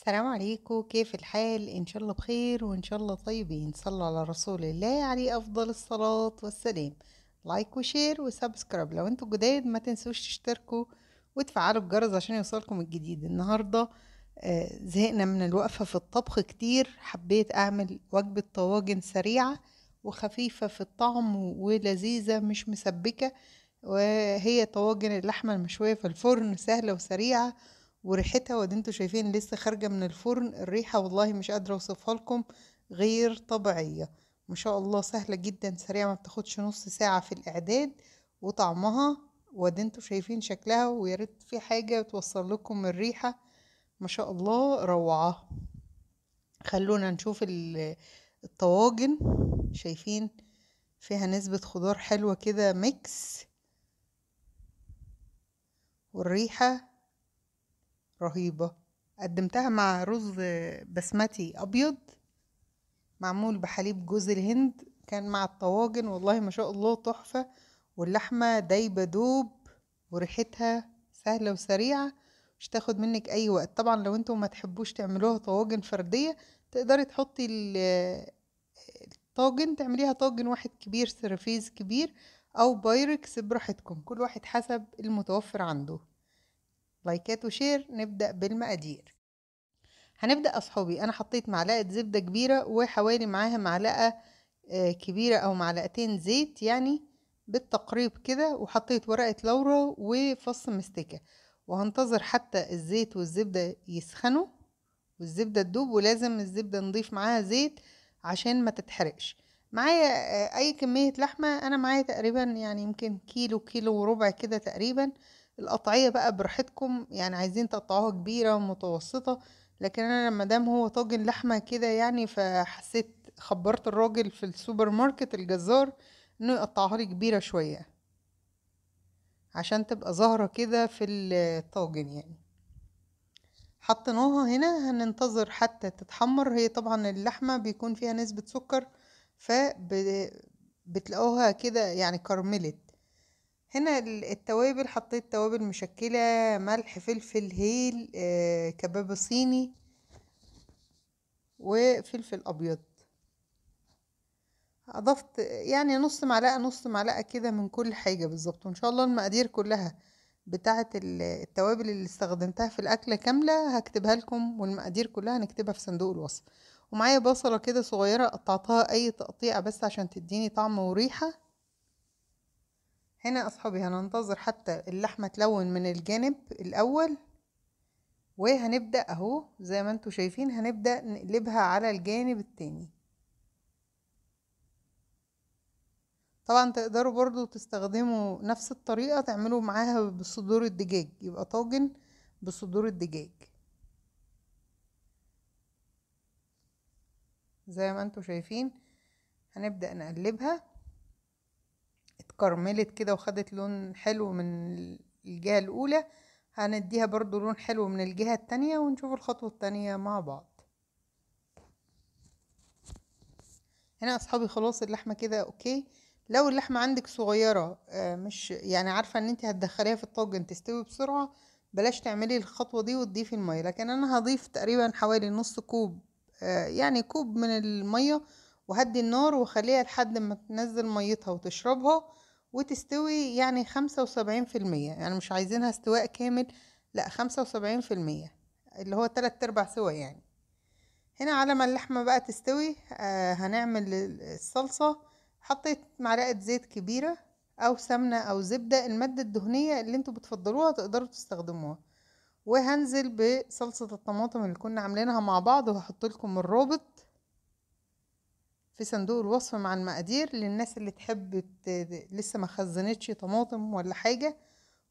السلام عليكم كيف الحال ان شاء الله بخير وان شاء الله طيبين صلوا على رسول الله عليه افضل الصلاة والسلام لايك وشير وسبسكرايب لو انتم جداد ما تنسوش تشتركوا وتفعلوا الجرس عشان يوصلكم الجديد النهارده آه، زهقنا من الوقفة في الطبخ كتير حبيت اعمل وجبة طواجن سريعة وخفيفة في الطعم ولذيذة مش مسبكة وهي طواجن اللحمة المشوية في الفرن سهلة وسريعة وريحتها ودي انتوا شايفين لسه خارجة من الفرن الريحة والله مش قادرة اوصفها لكم غير طبيعية ما شاء الله سهلة جدا سريعة ما بتاخدش نص ساعة في الاعداد وطعمها ودي انتوا شايفين شكلها وياريت في حاجة توصل لكم الريحة ما شاء الله روعة خلونا نشوف الطواجن شايفين فيها نسبة خضار حلوة كده ميكس والريحة رهيبة قدمتها مع رز بسمتي أبيض معمول بحليب جوز الهند كان مع الطواجن والله ما شاء الله تحفة واللحمة دايبة دوب وريحتها سهلة وسريعة مش تاخد منك أي وقت طبعا لو انتوا ما تحبوش تعملوها طواجن فردية تقدري تحطي الطاجن تعمليها طاجن واحد كبير سرفيز كبير أو بايركس براحتكم كل واحد حسب المتوفر عنده لايكات وشير نبدأ بالمقادير هنبدأ أصحابي أنا حطيت معلقة زبدة كبيرة وحوالي معاها معلقة آه، كبيرة أو معلقتين زيت يعني بالتقريب كده وحطيت ورقة لورا وفص مستكة وهنتظر حتى الزيت والزبدة يسخنوا والزبدة تدوب ولازم الزبدة نضيف معاها زيت عشان ما تتحرقش معايا آه، أي كمية لحمة أنا معايا تقريبا يعني يمكن كيلو كيلو وربع كده تقريبا القطعية بقى براحتكم يعني عايزين تقطعوها كبيرة ومتوسطة لكن انا لما دام هو طاجن لحمة كده يعني فحسيت خبرت الراجل في السوبر ماركت الجزار انه يقطعها لي كبيرة شوية عشان تبقى ظاهرة كده في الطاجن يعني حطيناها هنا هننتظر حتى تتحمر هي طبعا اللحمة بيكون فيها نسبة سكر فبتلاقوها كده يعني كرملت هنا التوابل حطيت توابل مشكلة ملح فلفل هيل آه كباب صيني وفلفل أبيض أضفت يعني نص معلقة نص معلقة كده من كل حاجة بالظبط وإن شاء الله المقادير كلها بتاعة التوابل اللي استخدمتها في الأكلة كاملة هكتبها لكم والمقادير كلها هنكتبها في صندوق الوصف ومعايا بصلة كده صغيرة قطعتها أي تقطيع بس عشان تديني طعم وريحة هنا أصحابي هننتظر حتى اللحمة تلون من الجانب الأول وهنبدأ أهو زي ما انتوا شايفين هنبدأ نقلبها على الجانب التاني طبعا تقدروا برضو تستخدموا نفس الطريقة تعملوا معاها بصدور الدجاج يبقى طاجن بصدور الدجاج زي ما انتوا شايفين هنبدأ نقلبها كرملت كده وخدت لون حلو من الجهة الأولى هنديها برضو لون حلو من الجهة التانية ونشوف الخطوة التانية مع بعض هنا أصحابي خلاص اللحمة كده أوكي لو اللحمة عندك صغيرة آه، مش يعني عارفة ان انت هتدخليها في الطاجن تستوي بسرعة بلاش تعملي الخطوة دي وتضيفي المية لكن انا هضيف تقريبا حوالي نص كوب آه، يعني كوب من المية وهدي النار وخليها لحد ما تنزل ميتها وتشربها وتستوي يعني خمسة وسبعين في المية يعني مش عايزينها استواء كامل لا خمسة وسبعين في المية اللي هو تلات ارباع سوا يعني هنا على ما اللحمة بقى تستوي آه هنعمل الصلصة حطيت معلقة زيت كبيرة او سمنة او زبدة المادة الدهنية اللي انتوا بتفضلوها تقدروا تستخدموها وهنزل بصلصة الطماطم اللي كنا عاملينها مع بعض وهحط لكم الرابط في صندوق الوصف مع المقادير للناس اللي تحب لسه ما خزنتش طماطم ولا حاجة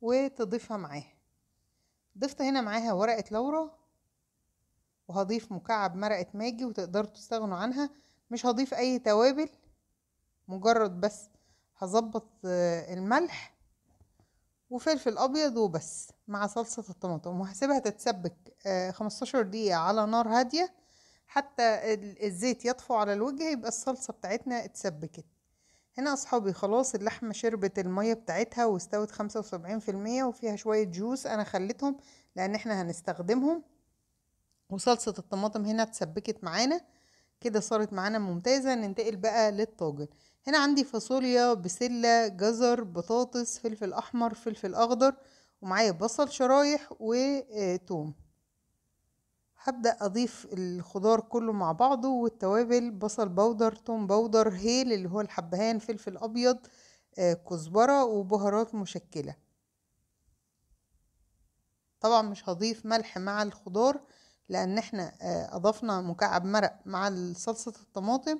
وتضيفها معاها ضفت هنا معاها ورقة لورا وهضيف مكعب مرقة ماجي وتقدروا تستغنوا عنها مش هضيف اي توابل مجرد بس هظبط الملح وفلفل ابيض وبس مع صلصة الطماطم وهسيبها تتسبك 15 آه، دقيقة على نار هادية حتى الزيت يطفو على الوجه يبقى الصلصة بتاعتنا اتسبكت هنا اصحابي خلاص اللحمة شربت المية بتاعتها واستوت خمسة وسبعين في المية وفيها شوية جوس انا خليتهم لان احنا هنستخدمهم وصلصة الطماطم هنا اتسبكت معانا كده صارت معانا ممتازة ننتقل بقى للطاجن هنا عندي فاصوليا بسلة جزر بطاطس فلفل احمر فلفل اخضر ومعايا بصل شرايح وتوم هبدأ أضيف الخضار كله مع بعضه والتوابل بصل بودر توم بودر هيل اللي هو الحبهان فلفل أبيض آه، كزبرة وبهارات مشكلة طبعا مش هضيف ملح مع الخضار لأن احنا آه، أضفنا مكعب مرق مع صلصة الطماطم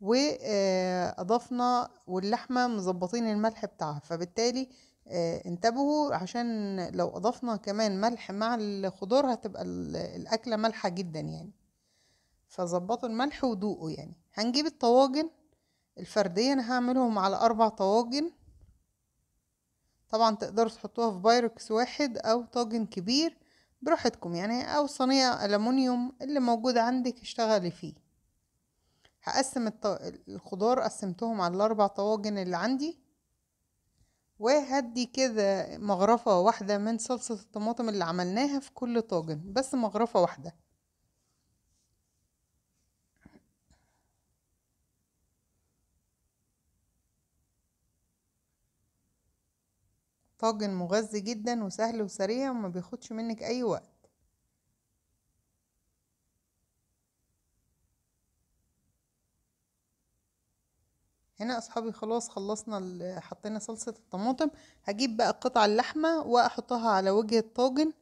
وأضفنا آه، واللحمة مظبطين الملح بتاعها فبالتالي آه، انتبهوا عشان لو اضفنا كمان ملح مع الخضار هتبقى الاكله مالحه جدا يعني فظبطوا الملح ودوقوا يعني هنجيب الطواجن الفرديه انا هعملهم على اربع طواجن طبعا تقدروا تحطوها في بايركس واحد او طاجن كبير براحتكم يعني او صينيه الومنيوم اللي موجود عندك اشتغلي فيه هقسم الخضار قسمتهم على الاربع طواجن اللي عندي وهدي كده مغرفة واحدة من صلصة الطماطم اللي عملناها في كل طاجن بس مغرفة واحدة طاجن مغذي جدا وسهل وسريع وما بياخدش منك اي وقت هنا اصحابي خلاص خلصنا حطينا صلصة الطماطم هجيب بقى قطع اللحمة واحطها على وجه الطاجن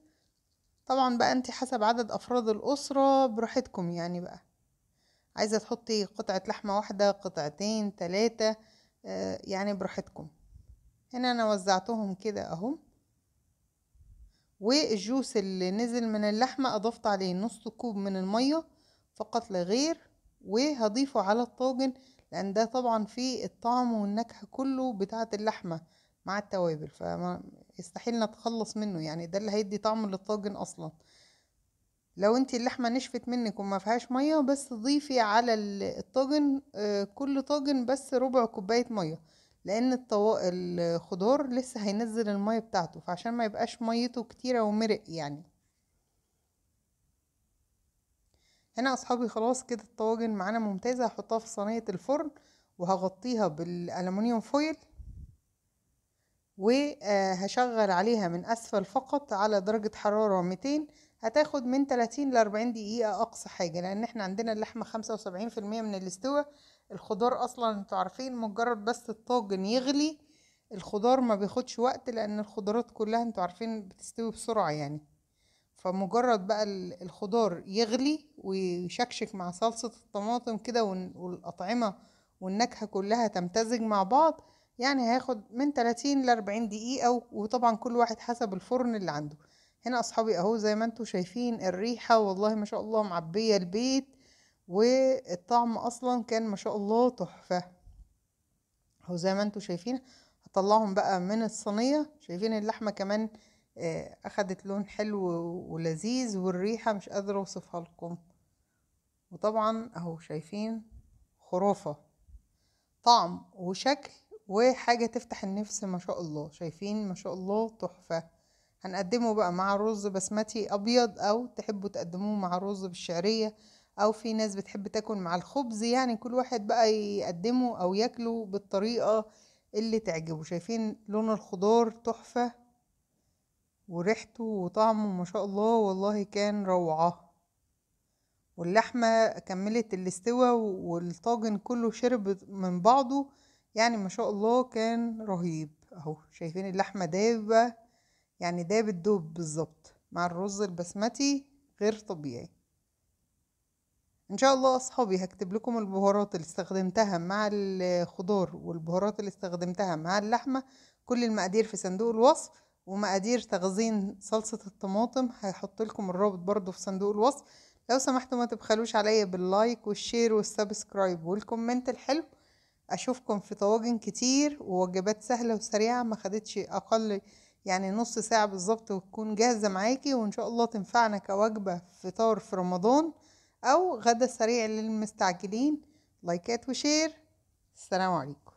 طبعا بقى انت حسب عدد افراد الاسرة براحتكم يعني بقى عايزة تحطي قطعة لحمة واحدة قطعتين تلاتة آه يعني براحتكم هنا انا وزعتهم كده اهو والجوس اللي نزل من اللحمة اضفت عليه نص كوب من المية فقط لا غير وهضيفه على الطاجن لان ده طبعا فيه الطعم والنكهة كله بتاعة اللحمة مع التوابل فيستحيل نتخلص منه يعني ده اللي هيدي طعم للطاجن اصلا لو انت اللحمة نشفت منك وما فيهاش مية بس ضيفي على الطاجن آه، كل طاجن بس ربع كوباية مية لان الطو... الخضار لسه هينزل المية بتاعته فعشان ما يبقاش ميته كتيرة ومرق يعني هنا اصحابي خلاص كده الطواجن معانا ممتازه هحطها في صينيه الفرن وهغطيها بالالومنيوم فويل وهشغل عليها من اسفل فقط على درجه حراره 200 هتاخد من 30 ل 40 دقيقه اقصى حاجه لان احنا عندنا اللحمه 75% من الاستوى الخضار اصلا انتوا عارفين مجرد بس الطاجن يغلي الخضار ما بياخدش وقت لان الخضارات كلها انتوا عارفين بتستوي بسرعه يعني فمجرد بقى الخضار يغلي ويشكشك مع صلصة الطماطم كده والأطعمة والنكهة كلها تمتزج مع بعض يعني هياخد من 30 ل 40 دقيقة وطبعا كل واحد حسب الفرن اللي عنده هنا أصحابي أهو زي ما انتوا شايفين الريحة والله ما شاء الله معبية البيت والطعم أصلا كان ما شاء الله تحفة أهو زي ما انتوا شايفين هطلعهم بقى من الصينية شايفين اللحمة كمان آه، اخدت لون حلو ولذيذ والريحة مش قادرة اوصفها لكم وطبعا اهو شايفين خرافة طعم وشكل وحاجة تفتح النفس ما شاء الله شايفين ما شاء الله تحفة هنقدمه بقى مع رز بسمتي ابيض او تحبوا تقدموه مع رز بالشعرية او في ناس بتحب تاكل مع الخبز يعني كل واحد بقى يقدمه او ياكله بالطريقة اللي تعجبه شايفين لون الخضار تحفة وريحته وطعمه ما شاء الله والله كان روعة واللحمة كملت الاستوى والطاجن كله شرب من بعضه يعني ما شاء الله كان رهيب اهو شايفين اللحمة دابة يعني داب الدوب بالظبط مع الرز البسمتي غير طبيعي ان شاء الله اصحابي هكتب لكم البهارات اللي استخدمتها مع الخضار والبهارات اللي استخدمتها مع اللحمة كل المقادير في صندوق الوصف ومقادير تخزين صلصة الطماطم هيحط لكم الرابط برضو في صندوق الوصف لو سمحتوا ما تبخلوش عليا باللايك والشير والسبسكرايب والكومنت الحلو اشوفكم في طواجن كتير ووجبات سهلة وسريعة ما خدتش اقل يعني نص ساعة بالظبط وتكون جاهزة معاكي وان شاء الله تنفعنا كوجبة فطار في رمضان او غدا سريع للمستعجلين لايكات وشير السلام عليكم